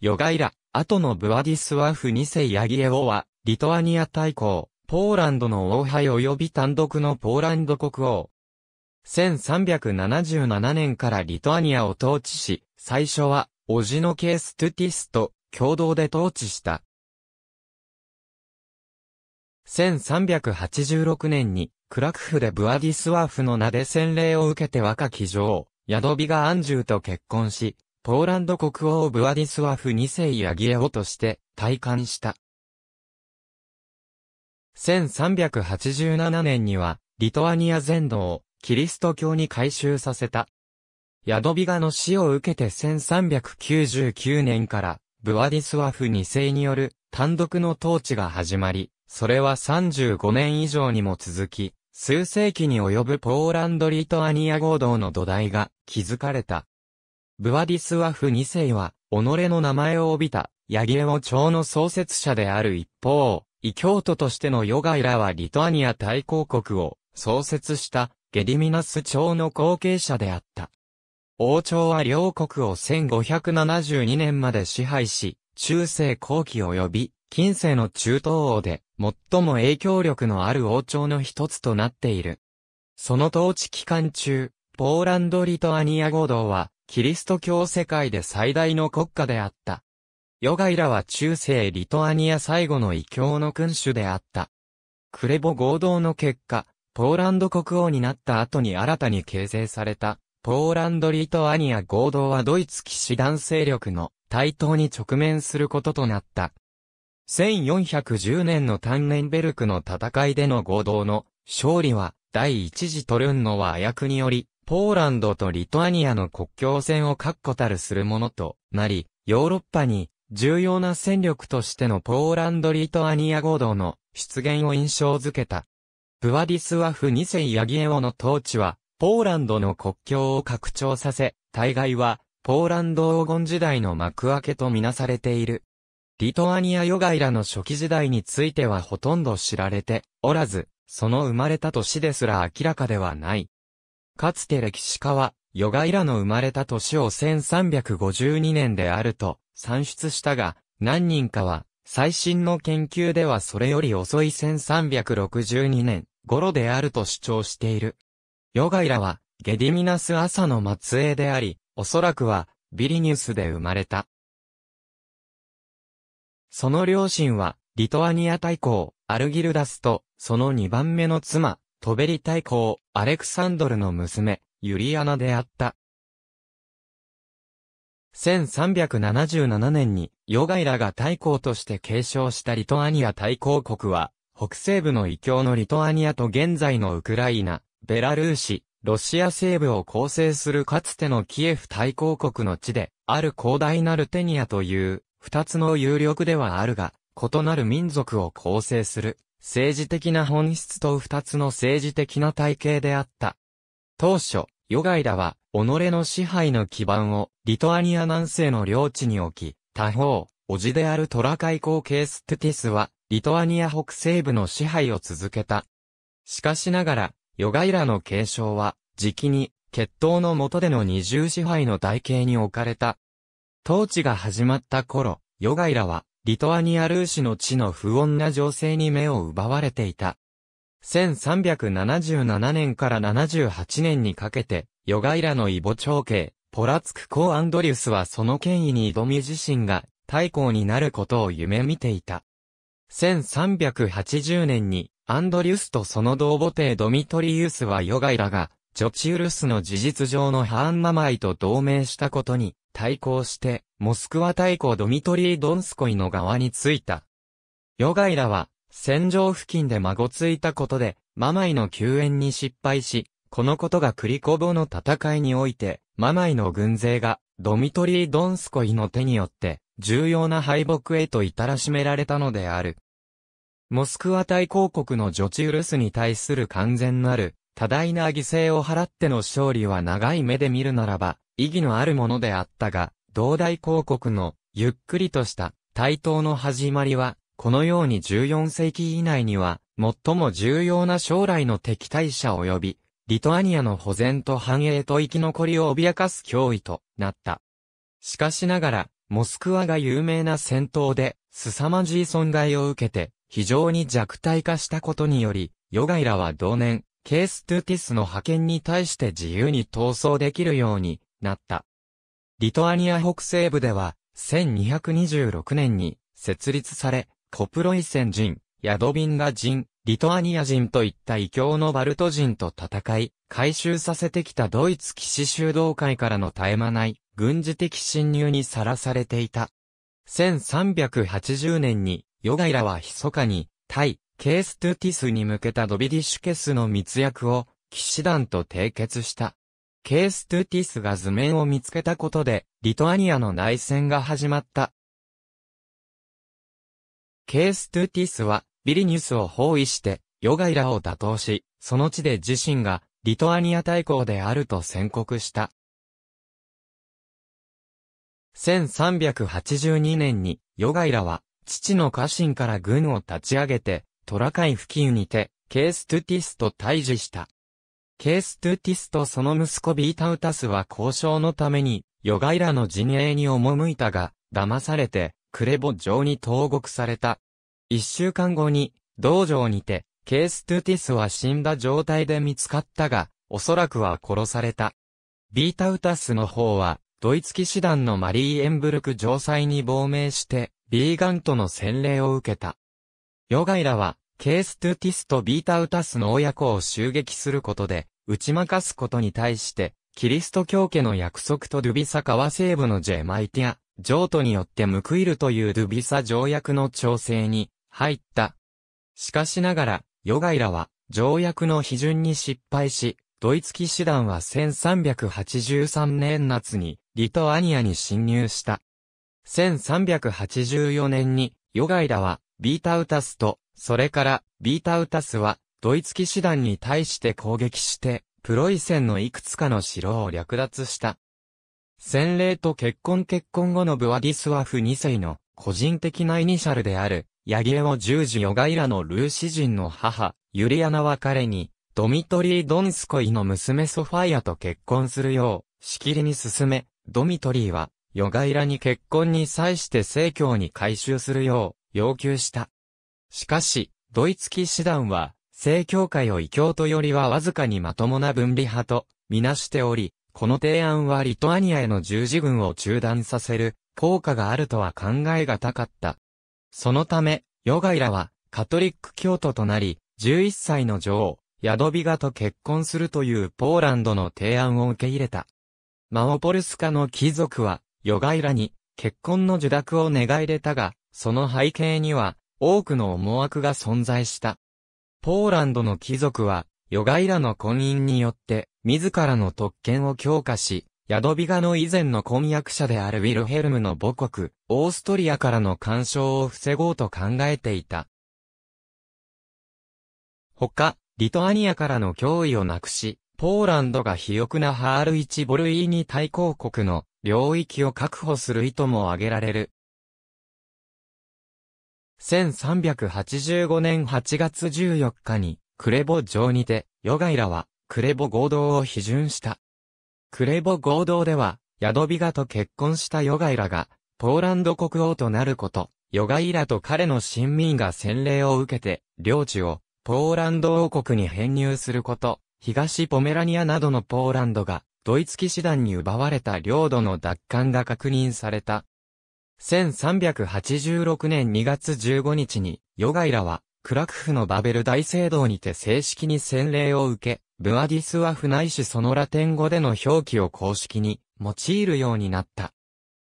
ヨガイラ、後のブワディスワフ2世ヤギエオは、リトアニア大公、ポーランドの王杯及び単独のポーランド国王。1377年からリトアニアを統治し、最初は、オジノケーストゥティスと共同で統治した。1386年に、クラクフでブワディスワーフの名で洗礼を受けて若き女王、ヤドビガ・アンジューと結婚し、ポーランド国王ブワディスワフ2世ヤギエオとして退官した。1387年には、リトアニア全土をキリスト教に改修させた。ヤドビガの死を受けて1399年から、ブワディスワフ2世による単独の統治が始まり、それは35年以上にも続き、数世紀に及ぶポーランド・リトアニア合同の土台が築かれた。ブワディスワフ2世は、己の名前を帯びた、ヤギエオ朝の創設者である一方、異教徒としてのヨガイラはリトアニア大公国を創設したゲディミナス朝の後継者であった。王朝は両国を1572年まで支配し、中世後期及び近世の中東王で最も影響力のある王朝の一つとなっている。その統治期間中、ポーランド・リトアニア合同はキリスト教世界で最大の国家であった。ヨガイラは中世リトアニア最後の異教の君主であった。クレボ合同の結果、ポーランド国王になった後に新たに形成された、ポーランド・リトアニア合同はドイツ騎士団勢力の対等に直面することとなった。1410年のタンネンベルクの戦いでの合同の勝利は、第一次トルンノは和訳により、ポーランドとリトアニアの国境線を確固たるするものとなり、ヨーロッパに重要な戦力としてのポーランド・リトアニア合同の出現を印象づけた。ブワディスワフ2世ヤギエオの統治は、ポーランドの国境を拡張させ、大概は、ポーランド黄金時代の幕開けとみなされている。リトアニアヨガイラの初期時代についてはほとんど知られておらず、その生まれた年ですら明らかではない。かつて歴史家は、ヨガイラの生まれた年を1352年であると算出したが、何人かは、最新の研究ではそれより遅い1362年頃であると主張している。ヨガイラは、ゲディミナス朝の末裔であり、おそらくは、ビリニュスで生まれた。その両親は、リトアニア大公、アルギルダスと、その2番目の妻、トベリ大公、アレクサンドルの娘、ユリアナであった。1377年に、ヨガイラが大公として継承したリトアニア大公国は、北西部の異教のリトアニアと現在のウクライナ、ベラルーシ、ロシア西部を構成するかつてのキエフ大公国の地で、ある広大なルテニアという、二つの有力ではあるが、異なる民族を構成する政治的な本質と二つの政治的な体系であった。当初、ヨガイラは、己の支配の基盤を、リトアニア南西の領地に置き、他方、叔父であるトラカイ公ケーステティスは、リトアニア北西部の支配を続けた。しかしながら、ヨガイラの継承は、時期に、決闘の下での二重支配の台形に置かれた。統治が始まった頃、ヨガイラは、リトアニア・ルーシの地の不穏な情勢に目を奪われていた。1377年から78年にかけて、ヨガイラのイボ長兄、ポラツク公アンドリュスはその権威に挑み自身が対抗になることを夢見ていた。1380年に、アンドリュスとその同母帝ドミトリウスはヨガイラが、ジョチウルスの事実上のハーンママイと同盟したことに対抗して、モスクワ大公ドミトリー・ドンスコイの側についた。ヨガイラは、戦場付近で孫ついたことで、ママイの救援に失敗し、このことがクリコボの戦いにおいて、ママイの軍勢が、ドミトリー・ドンスコイの手によって、重要な敗北へと至らしめられたのである。モスクワ大公国のジョチウルスに対する完全なる、多大な犠牲を払っての勝利は長い目で見るならば、意義のあるものであったが、同大公国のゆっくりとした対等の始まりは、このように14世紀以内には、最も重要な将来の敵対者及び、リトアニアの保全と繁栄と生き残りを脅かす脅威となった。しかしながら、モスクワが有名な戦闘で、凄まじい損害を受けて、非常に弱体化したことにより、ヨガイラは同年、ケース・トゥティスの派遣に対して自由に闘争できるようになった。リトアニア北西部では、1226年に設立され、コプロイセン人、ヤドビンガ人、リトアニア人といった異教のバルト人と戦い、回収させてきたドイツ騎士修道会からの絶え間ない軍事的侵入にさらされていた。1380年に、ヨガイラは密かに、対、ケーストゥティスに向けたドビディシュケスの密約を、騎士団と締結した。ケーストゥティスが図面を見つけたことで、リトアニアの内戦が始まった。ケーストゥティスは、ビリニュスを包囲して、ヨガイラを打倒し、その地で自身が、リトアニア大公であると宣告した。1382年に、ヨガイラは、父の家臣から軍を立ち上げて、トラカイ付近にて、ケーストゥティスと対峙した。ケース・トゥティスとその息子ビータウタスは交渉のために、ヨガイラの陣営に赴いたが、騙されて、クレボ城に投獄された。一週間後に、道場にて、ケース・トゥティスは死んだ状態で見つかったが、おそらくは殺された。ビータウタスの方は、ドイツ騎士団のマリー・エンブルク城塞に亡命して、ビーガンとの洗礼を受けた。ヨガイラは、ケーストゥティスとビータウタスの親子を襲撃することで、打ち負かすことに対して、キリスト教家の約束とドゥビサ川西部のジェマイティア、譲渡によって報いるというドゥビサ条約の調整に入った。しかしながら、ヨガイラは条約の批准に失敗し、ドイツ騎士団は1383年夏にリトアニアに侵入した。1384年にヨガイラはビータウタスとそれから、ビータウタスは、ドイツ騎士団に対して攻撃して、プロイセンのいくつかの城を略奪した。洗礼と結婚結婚後のブワディスワフ2世の個人的なイニシャルである、ヤギエオ十字ヨガイラのルーシ人の母、ユリアナは彼に、ドミトリー・ドンスコイの娘ソファイアと結婚するよう、しきりに進め、ドミトリーは、ヨガイラに結婚に際して正教に改修するよう、要求した。しかし、ドイツ騎士団は、正教会を異教徒よりはわずかにまともな分離派と、みなしており、この提案はリトアニアへの十字軍を中断させる効果があるとは考えがたかった。そのため、ヨガイラはカトリック教徒となり、11歳の女王、ヤドビガと結婚するというポーランドの提案を受け入れた。マオポルスカの貴族は、ヨガイラに結婚の受諾を願い出たが、その背景には、多くの思惑が存在した。ポーランドの貴族は、ヨガイラの婚姻によって、自らの特権を強化し、ヤドビガの以前の婚約者であるウィルヘルムの母国、オーストリアからの干渉を防ごうと考えていた。他、リトアニアからの脅威をなくし、ポーランドが肥沃なハールイチボルイーニ対抗国の領域を確保する意図も挙げられる。1385年8月14日に、クレボ城にて、ヨガイラは、クレボ合同を批准した。クレボ合同では、ヤドビガと結婚したヨガイラが、ポーランド国王となること、ヨガイラと彼の親民が洗礼を受けて、領地を、ポーランド王国に編入すること、東ポメラニアなどのポーランドが、ドイツ騎士団に奪われた領土の奪還が確認された。1386年2月15日に、ヨガイラは、クラクフのバベル大聖堂にて正式に洗礼を受け、ブアディスワフないしそのラテン語での表記を公式に用いるようになった。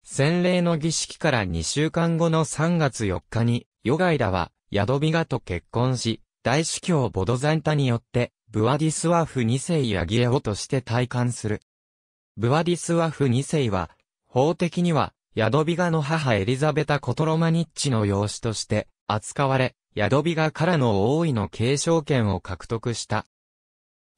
洗礼の儀式から2週間後の3月4日に、ヨガイラは、ヤドビガと結婚し、大司教ボドザンタによって、ブアディスワフ2世ヤギエオとして体感する。ブアディスワフ2世は、法的には、ヤドビガの母エリザベタ・コトロマニッチの養子として扱われ、ヤドビガからの王位の継承権を獲得した。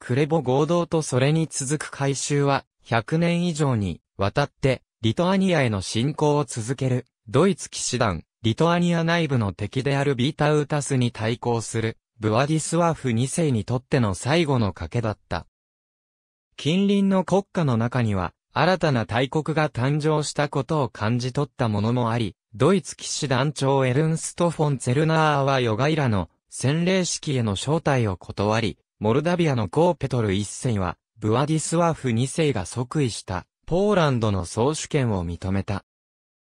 クレボ合同とそれに続く改修は、100年以上にわたって、リトアニアへの侵攻を続ける、ドイツ騎士団、リトアニア内部の敵であるビータウータスに対抗する、ブワディスワーフ2世にとっての最後の賭けだった。近隣の国家の中には、新たな大国が誕生したことを感じ取ったものもあり、ドイツ騎士団長エルンスト・フォン・ツェルナーはヨガイラの洗礼式への招待を断り、モルダビアのコーペトル一世は、ブワディスワフ二世が即位したポーランドの総主権を認めた。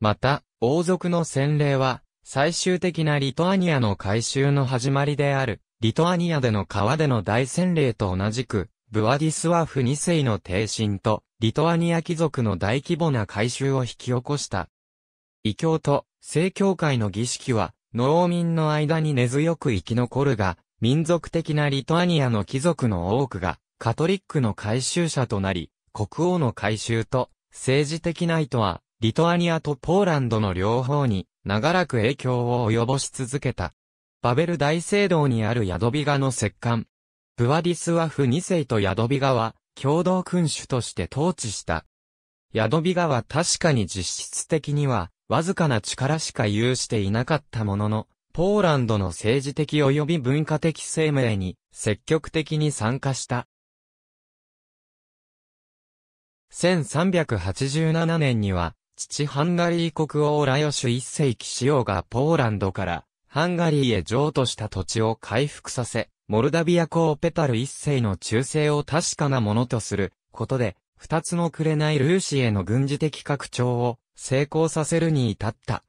また、王族の洗礼は、最終的なリトアニアの改修の始まりである、リトアニアでの川での大洗礼と同じく、ブワディスワフ2世の帝神と、リトアニア貴族の大規模な改修を引き起こした。異教と正教会の儀式は、農民の間に根強く生き残るが、民族的なリトアニアの貴族の多くが、カトリックの改修者となり、国王の改修と、政治的な意図は、リトアニアとポーランドの両方に、長らく影響を及ぼし続けた。バベル大聖堂にあるヤドビガの石棺、ブワディスワフ2世とヤドビガは、共同君主として統治した。ヤドビガは確かに実質的には、わずかな力しか有していなかったものの、ポーランドの政治的及び文化的生命に積極的に参加した。1387年には、父ハンガリー国王ラヨシュ一世紀使用がポーランドから、ハンガリーへ譲渡した土地を回復させ、モルダビア公ペタル一世の忠誠を確かなものとすることで、二つの紅ルーシへの軍事的拡張を成功させるに至った。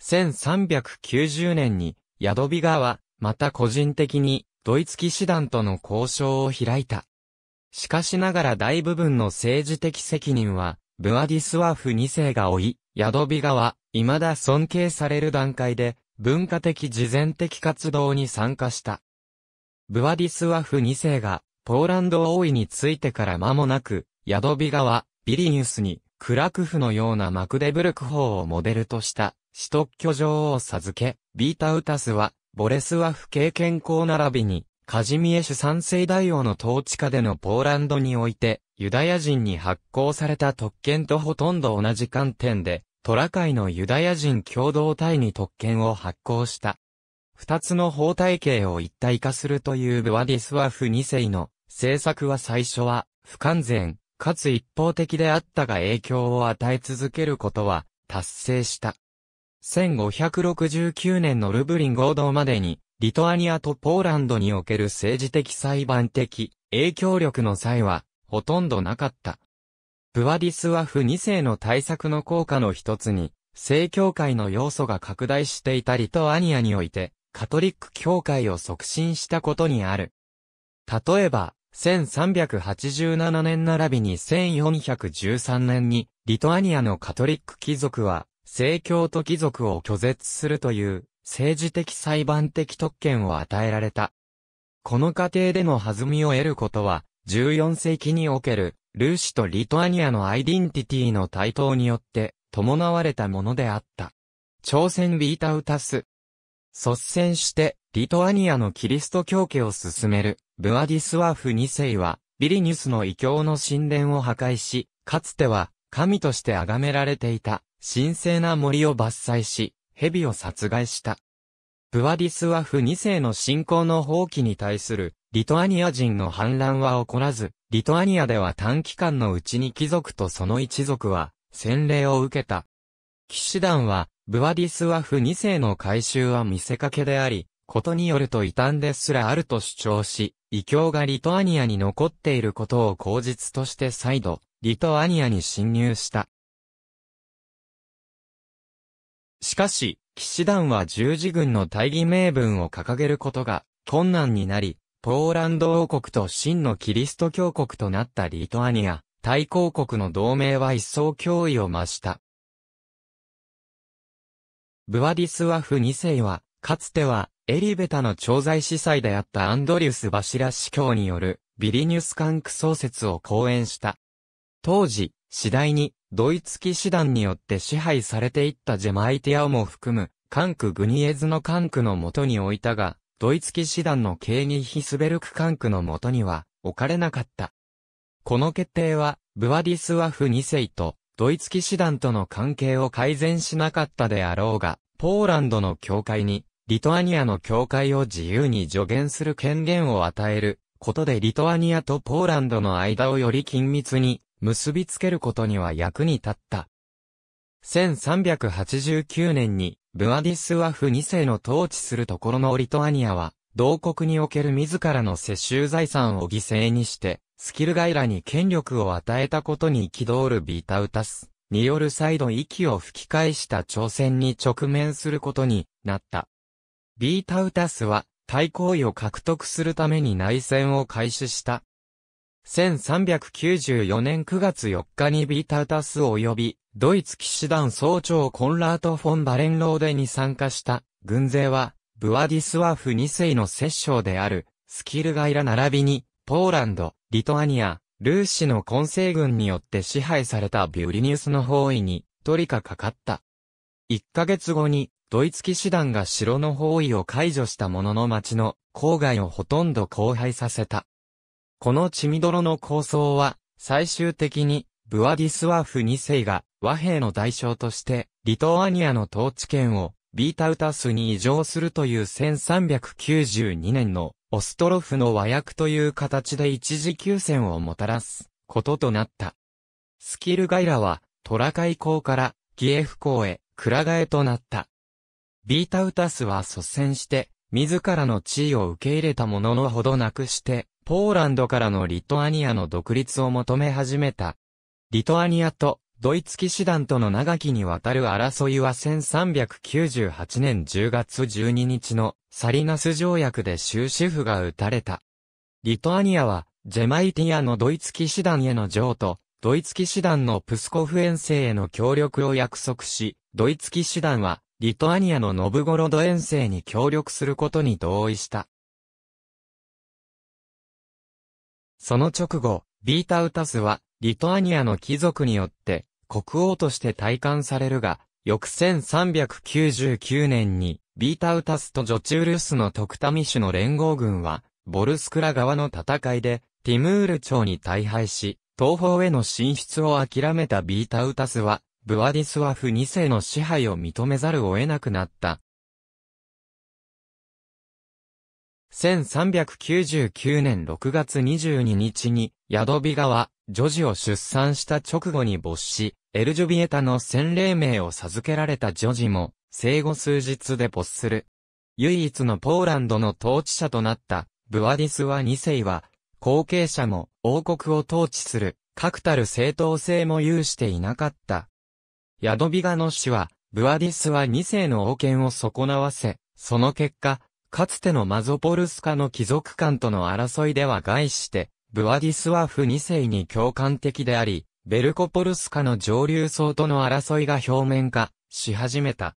1390年に、ヤドビガは、また個人的に、ドイツ騎士団との交渉を開いた。しかしながら大部分の政治的責任は、ブアディスワフ二世が負い、ヤドビガは、未だ尊敬される段階で、文化的慈善的活動に参加した。ブワディスワフ2世が、ポーランド王位についてから間もなく、ヤドビ川、ビリニュスに、クラクフのようなマクデブルク法をモデルとした、使徒居城を授け、ビータウタスは、ボレスワフ経験校並びに、カジミエシュ三世大王の統治下でのポーランドにおいて、ユダヤ人に発行された特権とほとんど同じ観点で、トラ界のユダヤ人共同体に特権を発行した。二つの法体系を一体化するというブワディスワフ二世の政策は最初は不完全、かつ一方的であったが影響を与え続けることは達成した。1569年のルブリン合同までに、リトアニアとポーランドにおける政治的裁判的影響力の際は、ほとんどなかった。ブワディスワフ2世の対策の効果の一つに、正教会の要素が拡大していたリトアニアにおいて、カトリック教会を促進したことにある。例えば、1387年並びに1413年に、リトアニアのカトリック貴族は、正教徒貴族を拒絶するという、政治的裁判的特権を与えられた。この過程での弾みを得ることは、14世紀におけるルーシとリトアニアのアイデンティティの台頭によって、伴われたものであった。朝鮮ビータウタス。率先して、リトアニアのキリスト教家を進める、ブアディスワフ2世は、ビリニュスの異教の神殿を破壊し、かつては、神として崇められていた、神聖な森を伐採し、蛇を殺害した。ブアディスワフ2世の信仰の放棄に対するリトアニア人の反乱は起こらず、リトアニアでは短期間のうちに貴族とその一族は、洗礼を受けた。騎士団は、ブワディスワフ2世の改修は見せかけであり、ことによると異端ですらあると主張し、異教がリトアニアに残っていることを口実として再度、リトアニアに侵入した。しかし、騎士団は十字軍の大義名分を掲げることが困難になり、ポーランド王国と真のキリスト教国となったリトアニア、対抗国の同盟は一層脅威を増した。ブワディスワフ2世は、かつては、エリベタの調剤司祭であったアンドリュス・バシラ司教による、ビリニュス管区創設を講演した。当時、次第に、ドイツ騎士団によって支配されていったジェマイティアをも含む、管区グニエズの管区のもとに置いたが、ドイツ騎士団のケーニヒスベルク管区の元には置かれなかった。この決定は、ブワディスワフ2世とドイツ騎士団との関係を改善しなかったであろうが、ポーランドの教会に、リトアニアの教会を自由に助言する権限を与えることでリトアニアとポーランドの間をより緊密に結びつけることには役に立った。1389年にブアディスワフ2世の統治するところのリトアニアは、同国における自らの世襲財産を犠牲にして、スキルガイラに権力を与えたことに憤るビータウタスによる再度息を吹き返した挑戦に直面することになった。ビータウタスは対抗意を獲得するために内戦を開始した1394年9月4日にビータウタス及び、ドイツ騎士団総長コンラート・フォン・バレンローデに参加した、軍勢は、ブワディスワフ2世の摂政である、スキルガイラ並びに、ポーランド、リトアニア、ルーシの混成軍によって支配されたビュリニウスの包囲に、取りかかった。1ヶ月後に、ドイツ騎士団が城の包囲を解除したものの町の郊外をほとんど荒廃させた。この血みどろの構想は、最終的に、ブワディスワフ2世が和平の代償として、リトアニアの統治権をビータウタスに移譲するという1392年のオストロフの和訳という形で一時休戦をもたらすこととなった。スキルガイラはトラカイ港からギエフ港へクラガエとなった。ビータウタスは率先して自らの地位を受け入れたもののほどなくしてポーランドからのリトアニアの独立を求め始めた。リトアニアとドイツ騎士団との長きにわたる争いは1398年10月12日のサリナス条約で終止符が打たれた。リトアニアはジェマイティアのドイツ騎士団への譲渡、ドイツ騎士団のプスコフ遠征への協力を約束し、ドイツ騎士団はリトアニアのノブゴロド遠征に協力することに同意した。その直後、ビータウタスは、リトアニアの貴族によって、国王として退官されるが、翌1399年に、ビータウタスとジョチウルスの徳クタミシュの連合軍は、ボルスクラ側の戦いで、ティムール朝に大敗し、東方への進出を諦めたビータウタスは、ブワディスワフ2世の支配を認めざるを得なくなった。1399年6月22日に、ヤドビガは、女児を出産した直後に没し、エルジュビエタの洗礼名を授けられた女児も、生後数日で没する。唯一のポーランドの統治者となった、ブワディスワ2世は、後継者も王国を統治する、確たる正当性も有していなかった。ヤドビガの死は、ブワディスワ2世の王権を損なわせ、その結果、かつてのマゾポルスカの貴族間との争いでは外して、ブワディスワフ2世に共感的であり、ベルコポルスカの上流層との争いが表面化し始めた。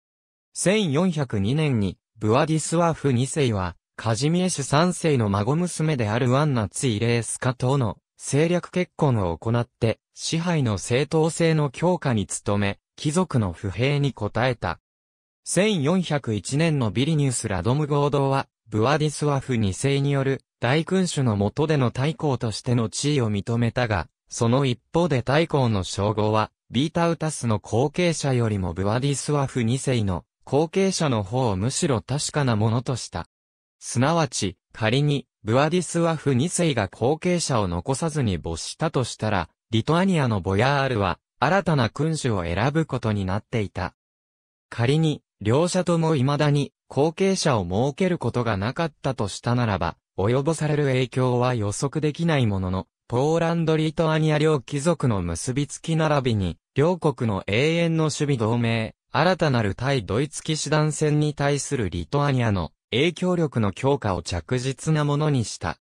1402年に、ブワディスワフ2世は、カジミエシュ3世の孫娘であるワンナツイレースカとの政略結婚を行って、支配の正当性の強化に努め、貴族の不平に応えた。1401年のビリニュース・ラドム合同は、ブワディスワフ2世による大君主の下での大公としての地位を認めたが、その一方で大公の称号は、ビータウタスの後継者よりもブワディスワフ2世の後継者の方をむしろ確かなものとした。すなわち、仮に、ブワディスワフ2世が後継者を残さずに没したとしたら、リトアニアのボヤールは、新たな君主を選ぶことになっていた。仮に、両者とも未だに後継者を設けることがなかったとしたならば、及ぼされる影響は予測できないものの、ポーランド・リトアニア両貴族の結びつき並びに、両国の永遠の守備同盟、新たなる対ドイツ騎士団戦に対するリトアニアの影響力の強化を着実なものにした。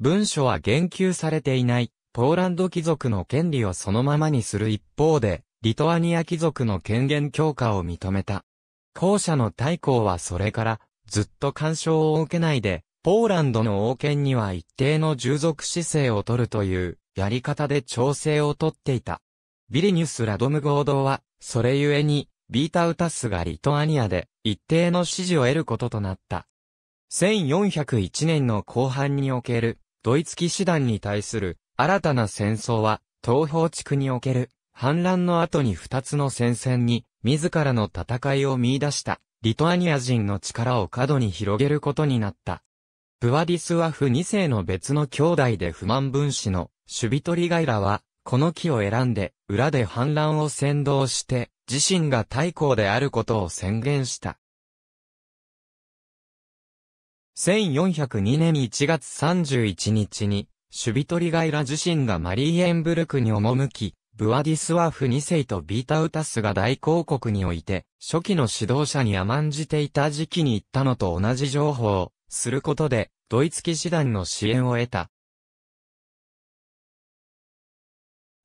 文書は言及されていない、ポーランド貴族の権利をそのままにする一方で、リトアニア貴族の権限強化を認めた。後者の大公はそれから、ずっと干渉を受けないで、ポーランドの王権には一定の従属姿勢を取るという、やり方で調整をとっていた。ビリニュス・ラドム合同は、それゆえに、ビータウタスがリトアニアで一定の支持を得ることとなった。1401年の後半におけるドイツ騎士団に対する新たな戦争は東方地区における反乱の後に二つの戦線に自らの戦いを見出した、リトアニア人の力を過度に広げることになった。ブワディスワフ2世の別の兄弟で不満分子のシュビトリガイラは、この木を選んで、裏で反乱を先導して、自身が太閤であることを宣言した。1402年1月31日に、シュビトリガイラ自身がマリーエンブルクに赴き、ブワディスワフ2世とビータウタスが大公国において、初期の指導者に甘んじていた時期に行ったのと同じ情報を、することで、ドイツ騎士団の支援を得た。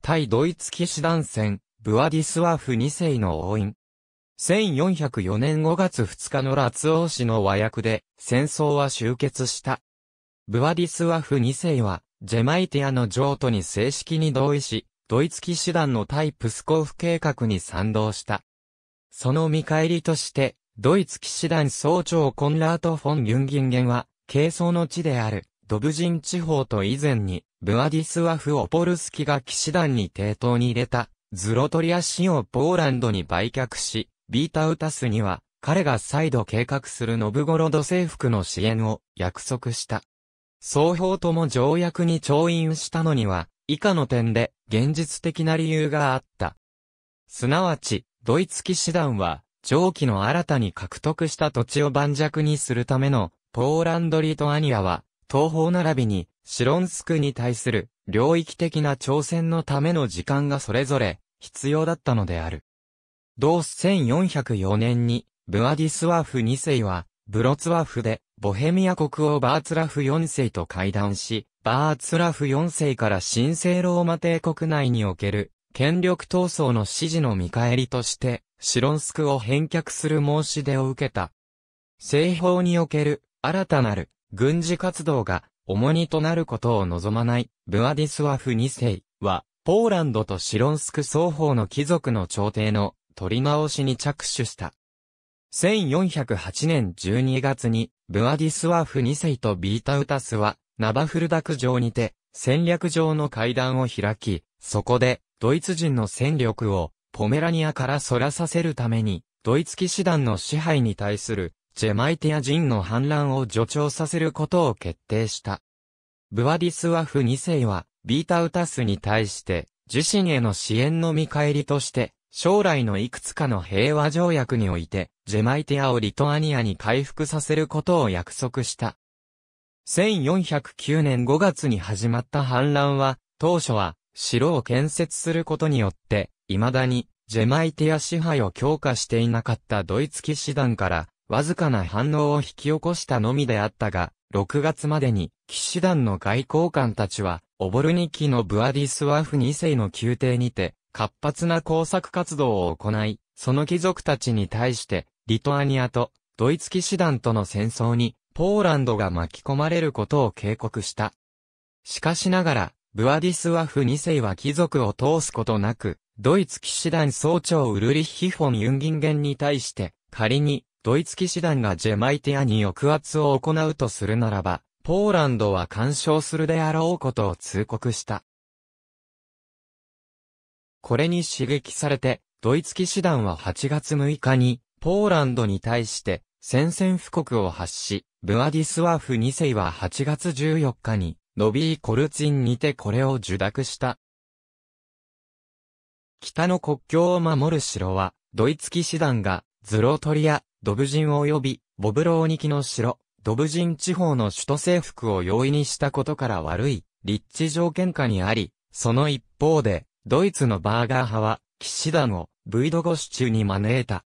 対ドイツ騎士団戦、ブワディスワフ2世の応印。1404年5月2日のラツオー氏の和訳で、戦争は終結した。ブワディスワフ2世は、ジェマイティアの譲渡に正式に同意し、ドイツ騎士団の対プスコーフ計画に賛同した。その見返りとして、ドイツ騎士団総長コンラート・フォン・ユンギンゲンは、軽装の地である、ドブジン地方と以前に、ブアディスワフ・オポルスキが騎士団に抵当に入れた、ズロトリア市をポーランドに売却し、ビータウタスには、彼が再度計画するノブゴロド征服の支援を約束した。双方とも条約に調印したのには、以下の点で現実的な理由があった。すなわち、ドイツ騎士団は、上記の新たに獲得した土地を盤石にするための、ポーランド・リトアニアは、東方並びに、シロンスクに対する、領域的な挑戦のための時間がそれぞれ、必要だったのである。同1404年に、ブアディスワフ2世は、ブロツワフで、ボヘミア国王バーツラフ4世と会談し、バーツラフ4世から神聖ローマ帝国内における権力闘争の指示の見返りとして、シロンスクを返却する申し出を受けた。西方における新たなる軍事活動が重荷となることを望まないブアディスワフ2世は、ポーランドとシロンスク双方の貴族の朝廷の取り直しに着手した。1408年12月に、ブアディスワフ2世とビータウタスは、ナバフルダク城にて、戦略上の会談を開き、そこで、ドイツ人の戦力を、ポメラニアから逸らさせるために、ドイツ騎士団の支配に対する、ジェマイティア人の反乱を助長させることを決定した。ブワディスワフ2世は、ビータウタスに対して、自身への支援の見返りとして、将来のいくつかの平和条約において、ジェマイティアをリトアニアに回復させることを約束した。1409年5月に始まった反乱は、当初は、城を建設することによって、未だに、ジェマイティア支配を強化していなかったドイツ騎士団から、わずかな反応を引き起こしたのみであったが、6月までに、騎士団の外交官たちは、オボルニキのブアディスワーフ2世の宮廷にて、活発な工作活動を行い、その貴族たちに対して、リトアニアとドイツ騎士団との戦争にポーランドが巻き込まれることを警告した。しかしながら、ブアディスワフ2世は貴族を通すことなく、ドイツ騎士団総長ウルリッヒ・フォン・ユンギンゲンに対して、仮に、ドイツ騎士団がジェマイティアに抑圧を行うとするならば、ポーランドは干渉するであろうことを通告した。これに刺激されて、ドイツ騎士団は8月6日に、ポーランドに対して、宣戦布告を発し、ブアディスワーフ2世は8月14日に、ノビー・コルチンにてこれを受諾した。北の国境を守る城は、ドイツ騎士団が、ズロートリア、ドブジン及び、ボブローニキの城、ドブジン地方の首都征服を容易にしたことから悪い、立地条件下にあり、その一方で、ドイツのバーガー派は、騎士団を、ブイドゴシュ中に招いた。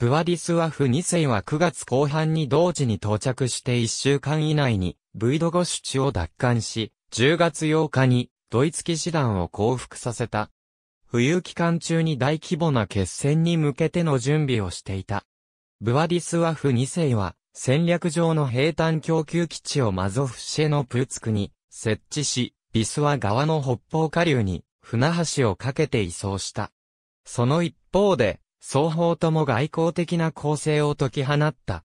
ブワディスワフ2世は9月後半に同時に到着して1週間以内に、ブイドゴシュチを奪還し、10月8日に、ドイツ騎士団を降伏させた。冬期間中に大規模な決戦に向けての準備をしていた。ブワディスワフ2世は、戦略上の平坦供給基地をマゾフシェのプーツクに設置し、ビスワ側の北方下流に船橋をかけて移送した。その一方で、双方とも外交的な構成を解き放った。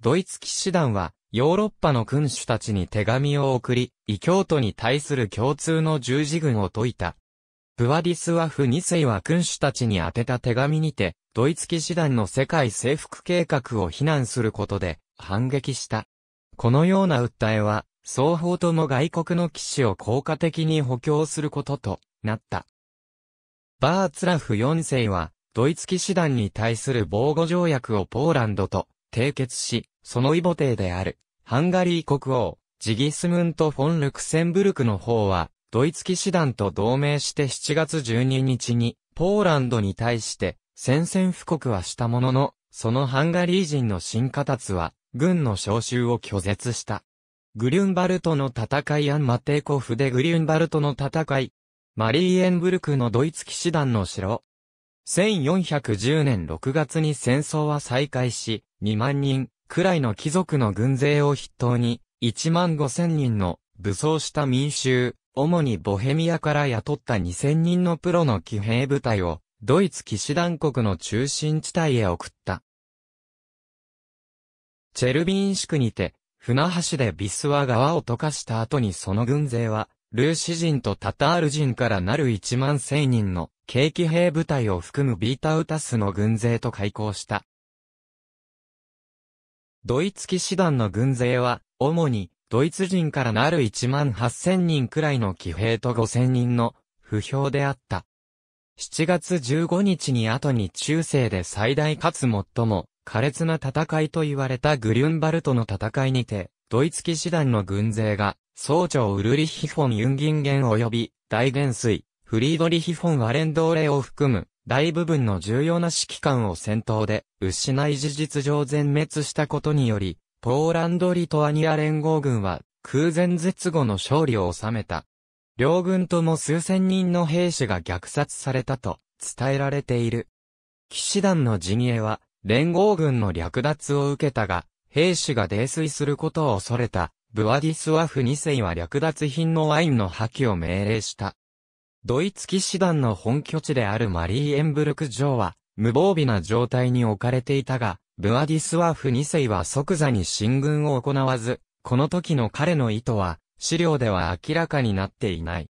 ドイツ騎士団は、ヨーロッパの君主たちに手紙を送り、異教徒に対する共通の十字軍を解いた。ブワディスワフ2世は君主たちに宛てた手紙にて、ドイツ騎士団の世界征服計画を非難することで、反撃した。このような訴えは、双方とも外国の騎士を効果的に補強することとなった。バーツラフ4世は、ドイツ騎士団に対する防護条約をポーランドと締結し、その異母帝である、ハンガリー国王、ジギスムント・フォン・ルクセンブルクの方は、ドイツ騎士団と同盟して7月12日に、ポーランドに対して、宣戦布告はしたものの、そのハンガリー人の新家達は、軍の召集を拒絶した。グリュンバルトの戦いアンマテーコフでグリュンバルトの戦い、マリーエンブルクのドイツ騎士団の城、1410年6月に戦争は再開し、2万人くらいの貴族の軍勢を筆頭に、1万5千人の武装した民衆、主にボヘミアから雇った2000人のプロの騎兵部隊を、ドイツ騎士団国の中心地帯へ送った。チェルビンシクにて、船橋でビスワ川を溶かした後にその軍勢は、ルーシ人とタタール人からなる1万1000人の軽騎兵部隊を含むビータウタスの軍勢と開港した。ドイツ騎士団の軍勢は、主に、ドイツ人からなる1万8000人くらいの騎兵と5000人の不評であった。7月15日に後に中世で最大かつ最も苛烈な戦いと言われたグリュンバルトの戦いにて、ドイツ騎士団の軍勢が、総長ウルリヒフォン・ユンギンゲン及び、大元帥、フリードリヒフォン・アレンドーレを含む、大部分の重要な指揮官を戦闘で、失い事実上全滅したことにより、ポーランド・リトアニア連合軍は、空前絶後の勝利を収めた。両軍とも数千人の兵士が虐殺されたと、伝えられている。騎士団の陣営は、連合軍の略奪を受けたが、兵士が泥酔することを恐れた、ブワディスワフ2世は略奪品のワインの破棄を命令した。ドイツ騎士団の本拠地であるマリーエンブルク城は、無防備な状態に置かれていたが、ブワディスワフ2世は即座に進軍を行わず、この時の彼の意図は、資料では明らかになっていない。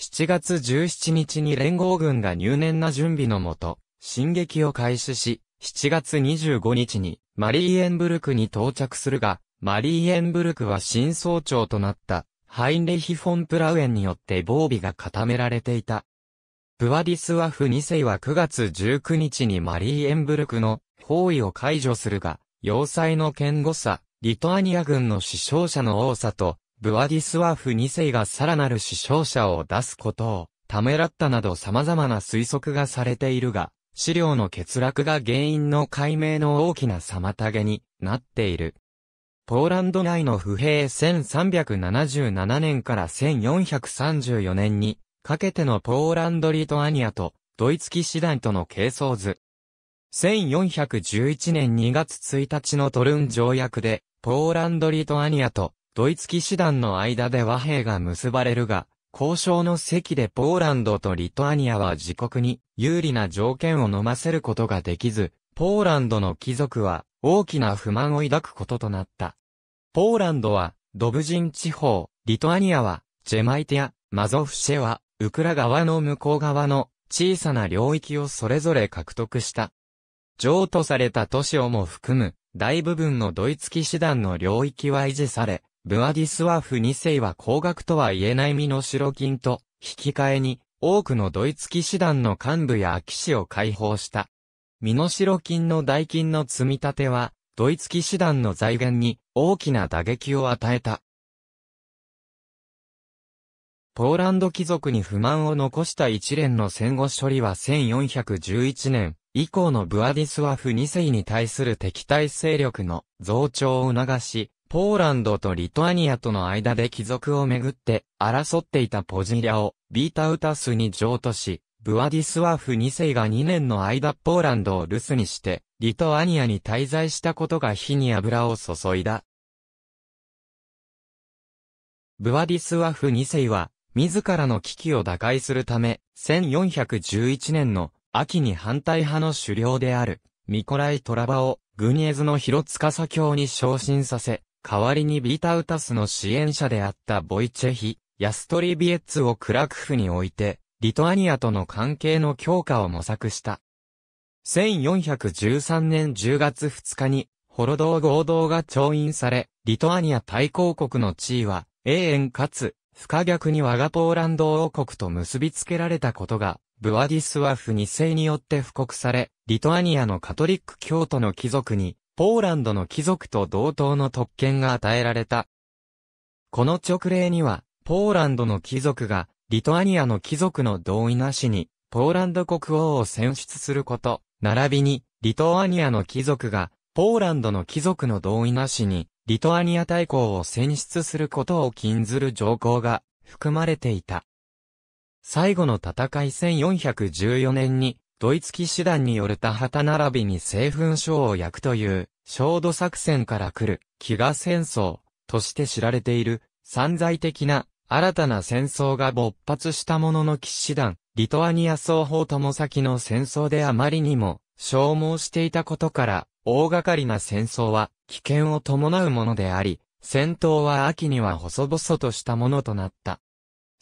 7月17日に連合軍が入念な準備のもと、進撃を開始し、7月25日にマリーエンブルクに到着するが、マリーエンブルクは新総長となったハインレヒ・フォン・プラウエンによって防備が固められていた。ブワディスワフ2世は9月19日にマリーエンブルクの包囲を解除するが、要塞の堅固さ、リトアニア軍の死傷者の多さと、ブワディスワフ2世がさらなる死傷者を出すことをためらったなど様々な推測がされているが、資料の欠落が原因の解明の大きな妨げになっている。ポーランド内の不平1377年から1434年にかけてのポーランド・リトアニアとドイツ騎士団との係争図。1411年2月1日のトルン条約でポーランド・リトアニアとドイツ騎士団の間で和平が結ばれるが、交渉の席でポーランドとリトアニアは自国に有利な条件を飲ませることができず、ポーランドの貴族は大きな不満を抱くこととなった。ポーランドはドブジン地方、リトアニアはジェマイティア、マゾフシェはウクラ側の向こう側の小さな領域をそれぞれ獲得した。譲渡された都市をも含む大部分のドイツ騎士団の領域は維持され、ブアディスワフ2世は高額とは言えない身の代金と、引き換えに、多くのドイツ騎士団の幹部や騎士を解放した。身の代金の代金の積み立ては、ドイツ騎士団の財源に大きな打撃を与えた。ポーランド貴族に不満を残した一連の戦後処理は1411年以降のブアディスワフ2世に対する敵対勢力の増長を促し、ポーランドとリトアニアとの間で貴族をめぐって争っていたポジリアをビータウタスに譲渡し、ブワディスワフ2世が2年の間ポーランドを留守にして、リトアニアに滞在したことが火に油を注いだ。ブワディスワフ2世は、自らの危機を打開するため、1411年の秋に反対派の首領である、ミコライ・トラバを、グニエズの広司教に昇進させ、代わりにビータウタスの支援者であったボイチェヒ、ヤストリビエッツをクラクフに置いて、リトアニアとの関係の強化を模索した。1413年10月2日に、ホロドー合同が調印され、リトアニア対抗国の地位は、永遠かつ、不可逆に我がポーランド王国と結びつけられたことが、ブワディスワフ2世によって布告され、リトアニアのカトリック教徒の貴族に、ポーランドの貴族と同等の特権が与えられた。この勅令には、ポーランドの貴族が、リトアニアの貴族の同意なしに、ポーランド国王を選出すること、並びに、リトアニアの貴族が、ポーランドの貴族の同意なしに、リトアニア大公を選出することを禁ずる条項が含まれていた。最後の戦い1414年にドイツ騎士団によるた旗並びに製粉症を焼くという、焦土作戦から来る、飢餓戦争、として知られている、散在的な、新たな戦争が勃発したものの騎士団、リトアニア双方とも先の戦争であまりにも、消耗していたことから、大掛かりな戦争は、危険を伴うものであり、戦闘は秋には細々としたものとなった。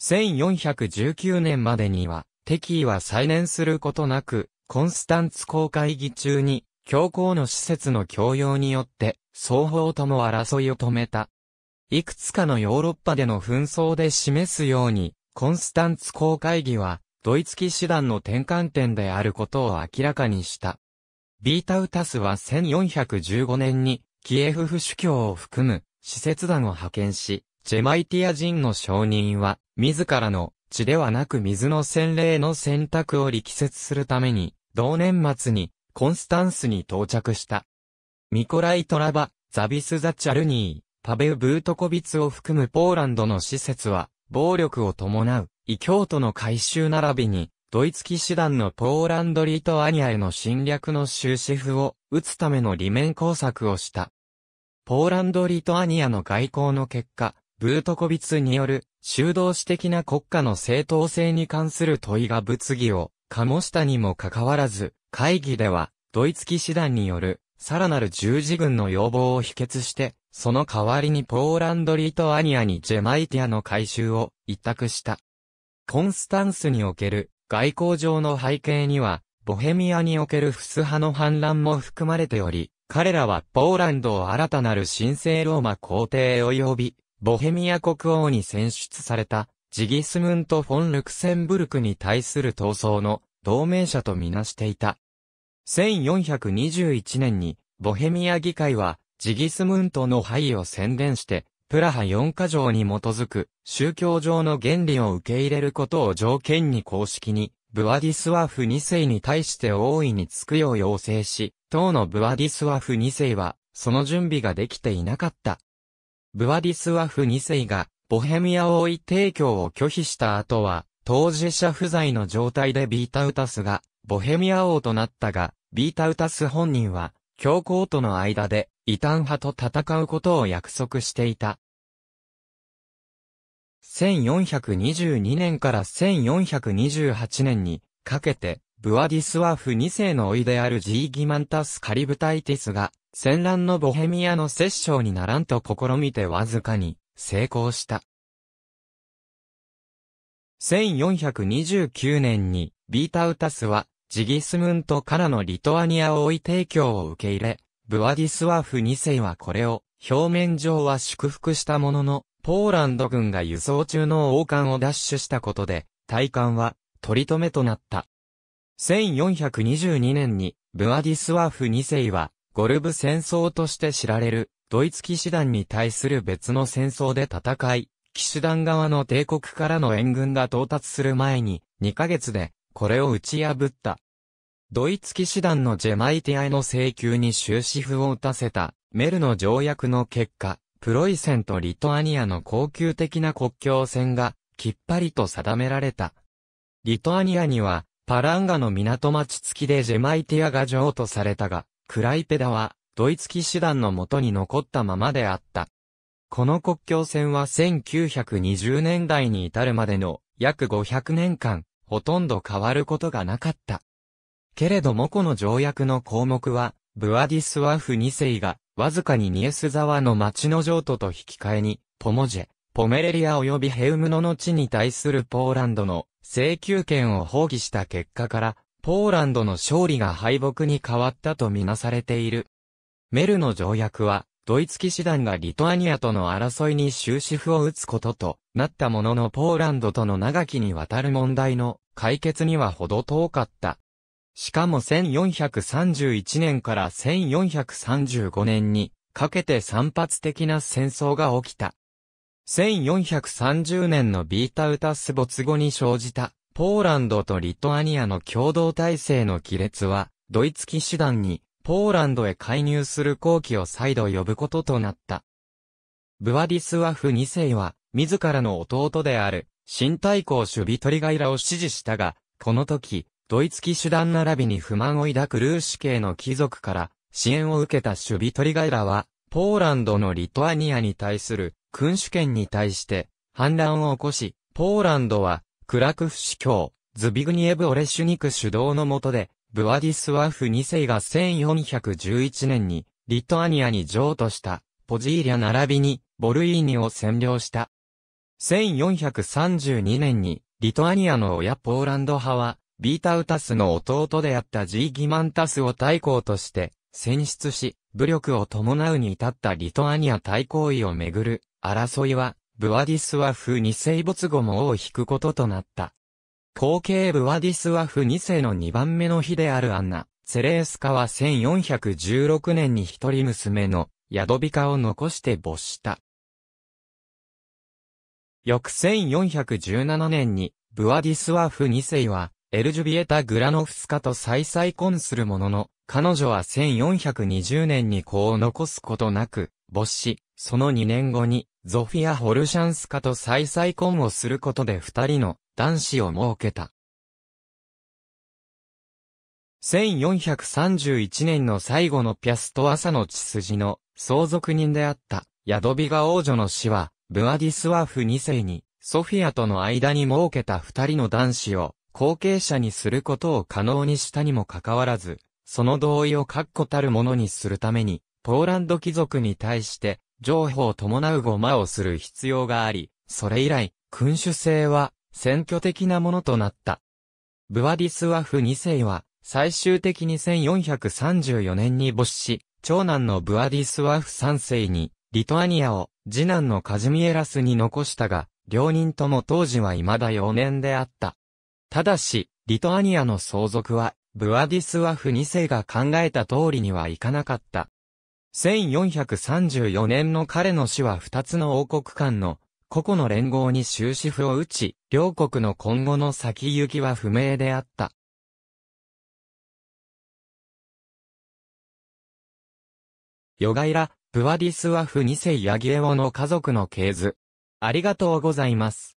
1419年までには、敵意は再燃することなく、コンスタンツ公会議中に、教皇の施設の強要によって、双方とも争いを止めた。いくつかのヨーロッパでの紛争で示すように、コンスタンツ公会議は、ドイツ騎士団の転換点であることを明らかにした。ビータウタスは1415年に、キエフ府主教を含む、施設団を派遣し、ジェマイティア人の承認は、自らの地ではなく水の洗礼の選択を力説するために、同年末に、コンスタンスに到着した。ミコライ・トラバ、ザビス・ザ・チャルニー、パベウ・ブートコビツを含むポーランドの施設は、暴力を伴う、異教徒の改修並びに、ドイツ騎士団のポーランド・リトアニアへの侵略の終止符を打つための利面工作をした。ポーランド・リトアニアの外交の結果、ブートコビツによる修道士的な国家の正当性に関する問いが物議を醸したにもかかわらず、会議では、ドイツ騎士団による、さらなる十字軍の要望を否決して、その代わりにポーランド・リトアニアにジェマイティアの改修を委託した。コンスタンスにおける外交上の背景には、ボヘミアにおけるフス派の反乱も含まれており、彼らはポーランドを新たなる神聖ローマ皇帝及びボヘミア国王に選出された、ジギスムント・フォン・ルクセンブルクに対する闘争の同盟者とみなしていた。1421年に、ボヘミア議会は、ジギスムントの敗を宣伝して、プラハ4カ条に基づく宗教上の原理を受け入れることを条件に公式に、ブワディスワフ2世に対して大いにつくよう要請し、当のブワディスワフ2世は、その準備ができていなかったブワディスワフ2世が、ボヘミア王位提供を拒否した後は、当事者不在の状態でビータウタスが、ボヘミア王となったが、ビータウタス本人は、教皇との間で、異端派と戦うことを約束していた。1422年から1428年に、かけて、ブワディスワフ2世の甥であるジーギマンタス・カリブタイティスが、戦乱のボヘミアの摂政にならんと試みてわずかに成功した。1429年にビータウタスはジギスムントからのリトアニア王位提供を受け入れ、ブワディスワフ2世はこれを表面上は祝福したものの、ポーランド軍が輸送中の王冠を奪取したことで、大感は取り留めとなった。1422年にブワディスワフ2世はゴルブ戦争として知られる、ドイツ騎士団に対する別の戦争で戦い、騎士団側の帝国からの援軍が到達する前に、2ヶ月で、これを打ち破った。ドイツ騎士団のジェマイティアへの請求に終止符を打たせた、メルの条約の結果、プロイセンとリトアニアの恒久的な国境線が、きっぱりと定められた。リトアニアには、パランガの港町付きでジェマイティアが譲渡されたが、クライペダは、ドイツ騎士団の元に残ったままであった。この国境線は1920年代に至るまでの約500年間、ほとんど変わることがなかった。けれどもこの条約の項目は、ブアディスワフ2世が、わずかにニエス沢の町の譲渡と引き換えに、ポモジェ、ポメレリア及びヘウムノの地に対するポーランドの請求権を放棄した結果からポーランドの勝利が敗北に変わったとみなされている。メルの条約は、ドイツ騎士団がリトアニアとの争いに終止符を打つこととなったもののポーランドとの長きにわたる問題の解決にはほど遠かった。しかも1431年から1435年にかけて散発的な戦争が起きた。1430年のビータウタス没後に生じたポーランドとリトアニアの共同体制の亀裂は、ドイツ騎士団に、ポーランドへ介入する好機を再度呼ぶこととなった。ブワディスワフ2世は、自らの弟である、新大公守備トリガイラを支持したが、この時、ドイツ騎士団並びに不満を抱くルーシ系の貴族から、支援を受けた守備トリガイラは、ポーランドのリトアニアに対する君主権に対して反乱を起こし、ポーランドはクラクフ司教、ズビグニエブ・オレシュニク主導の下で、ブワディスワフ2世が1411年に、リトアニアに譲渡した、ポジーリャ並びに、ボルイーニを占領した。1432年に、リトアニアの親ポーランド派は、ビータウタスの弟であったジーギマンタスを大公として、選出し、武力を伴うに至ったリトアニア対抗位をめぐる、争いは、ブワディスワフ2世没後も王を引くこととなった。後継ブワディスワフ2世の2番目の日であるアンナ、セレースカは1416年に一人娘のヤドビカを残して没した。翌1417年に、ブワディスワフ2世は、エルジュビエタ・グラノフスカと再再婚するものの、彼女は1420年に子を残すことなく、没し、その2年後に、ゾフィア・ホルシャンスカと再再婚をすることで二人の男子を設けた。1431年の最後のピャスト朝の血筋の相続人であったヤドビガ王女の死は、ブアディスワーフ2世に、ソフィアとの間に設けた二人の男子を後継者にすることを可能にしたにもかかわらず、その同意を確固たるものにするために、ポーランド貴族に対して、情報を伴うごまをする必要があり、それ以来、君主制は、選挙的なものとなった。ブワディスワフ2世は、最終的に1434年に没し、長男のブワディスワフ3世に、リトアニアを、次男のカジミエラスに残したが、両人とも当時は未だ4年であった。ただし、リトアニアの相続は、ブワディスワフ2世が考えた通りにはいかなかった。1434年の彼の死は二つの王国間の個々の連合に終止符を打ち、両国の今後の先行きは不明であった。ヨガイラ、ブワディスワフ2世ヤギエオの家族の系図。ありがとうございます。